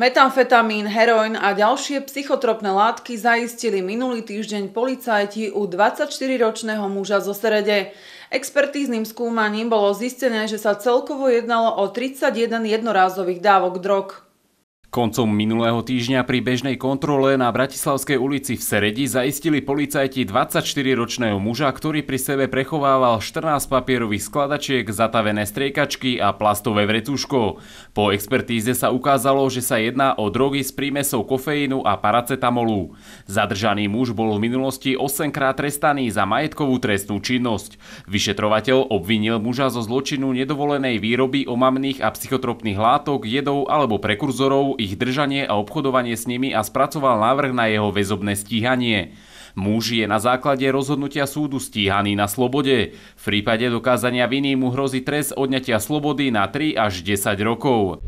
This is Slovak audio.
Metamfetamín, heroin a ďalšie psychotropné látky zaistili minulý týždeň policajti u 24-ročného muža zo Serede. Expertíznym skúmaním bolo zistené, že sa celkovo jednalo o 31 jednorázových dávok drog. Koncom minulého týždňa pri bežnej kontrole na Bratislavskej ulici v Seredi zaistili policajti 24-ročného muža, ktorý pri sebe prechovával 14 papierových skladačiek, zatavené striekačky a plastové vretuško. Po expertíze sa ukázalo, že sa jedná o drogy s prímesou kofeínu a paracetamolu. Zadržaný muž bol v minulosti 8-krát trestaný za majetkovú trestnú činnosť. Vyšetrovateľ obvinil muža zo zločinu nedovolenej výroby omamných a psychotropných látok, jedov alebo prekurzorov ich držanie a obchodovanie s nimi a spracoval návrh na jeho väzobné stíhanie. Muž je na základe rozhodnutia súdu stíhaný na slobode. V prípade dokázania viny mu hrozí trest odňatia slobody na 3 až 10 rokov.